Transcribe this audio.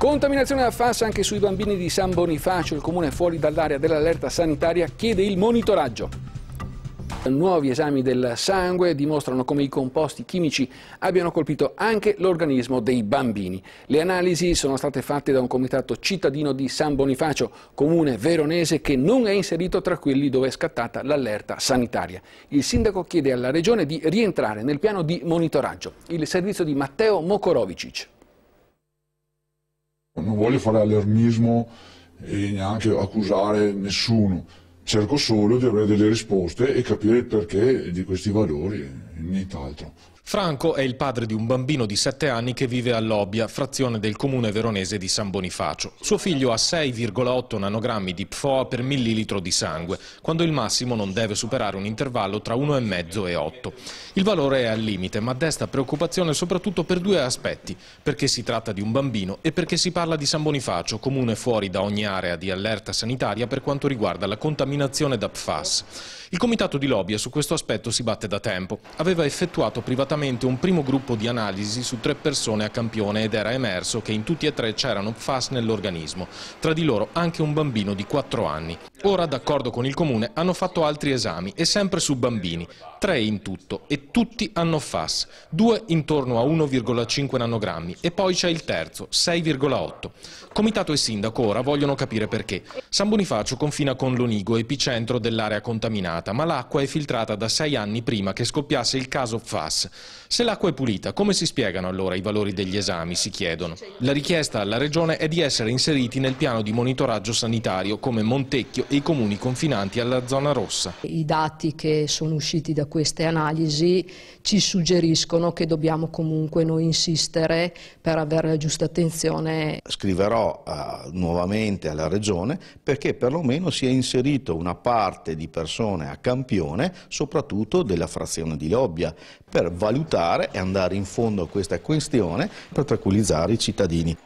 Contaminazione da FAS anche sui bambini di San Bonifacio, il comune fuori dall'area dell'allerta sanitaria chiede il monitoraggio. Nuovi esami del sangue dimostrano come i composti chimici abbiano colpito anche l'organismo dei bambini. Le analisi sono state fatte da un comitato cittadino di San Bonifacio, comune veronese che non è inserito tra quelli dove è scattata l'allerta sanitaria. Il sindaco chiede alla regione di rientrare nel piano di monitoraggio. Il servizio di Matteo Mokorovicic non voglio fare allarmismo e neanche accusare nessuno, cerco solo di avere delle risposte e capire il perché di questi valori, nient'altro. Franco è il padre di un bambino di 7 anni che vive a Lobbia, frazione del comune veronese di San Bonifacio. Suo figlio ha 6,8 nanogrammi di PFOA per millilitro di sangue, quando il massimo non deve superare un intervallo tra 1,5 e 8. Il valore è al limite, ma desta preoccupazione soprattutto per due aspetti, perché si tratta di un bambino e perché si parla di San Bonifacio, comune fuori da ogni area di allerta sanitaria per quanto riguarda la contaminazione da PFAS. Il comitato di Lobbia su questo aspetto si batte da tempo. Aveva effettuato privatamente solamente un primo gruppo di analisi su tre persone a campione ed era emerso che in tutti e tre c'erano FAS nell'organismo, tra di loro anche un bambino di 4 anni. Ora, d'accordo con il Comune, hanno fatto altri esami e sempre su bambini, tre in tutto e tutti hanno FAS, due intorno a 1,5 nanogrammi e poi c'è il terzo, 6,8. Comitato e sindaco ora vogliono capire perché. San Bonifacio confina con Lonigo, epicentro dell'area contaminata, ma l'acqua è filtrata da sei anni prima che scoppiasse il caso FAS. Se l'acqua è pulita, come si spiegano allora i valori degli esami, si chiedono. La richiesta alla Regione è di essere inseriti nel piano di monitoraggio sanitario come Montecchio e i comuni confinanti alla zona rossa. I dati che sono usciti da queste analisi ci suggeriscono che dobbiamo comunque noi insistere per avere la giusta attenzione. Scriverò uh, nuovamente alla Regione perché perlomeno sia inserito una parte di persone a campione, soprattutto della frazione di Lobbia, per valutare valutare e andare in fondo a questa questione per tranquillizzare i cittadini.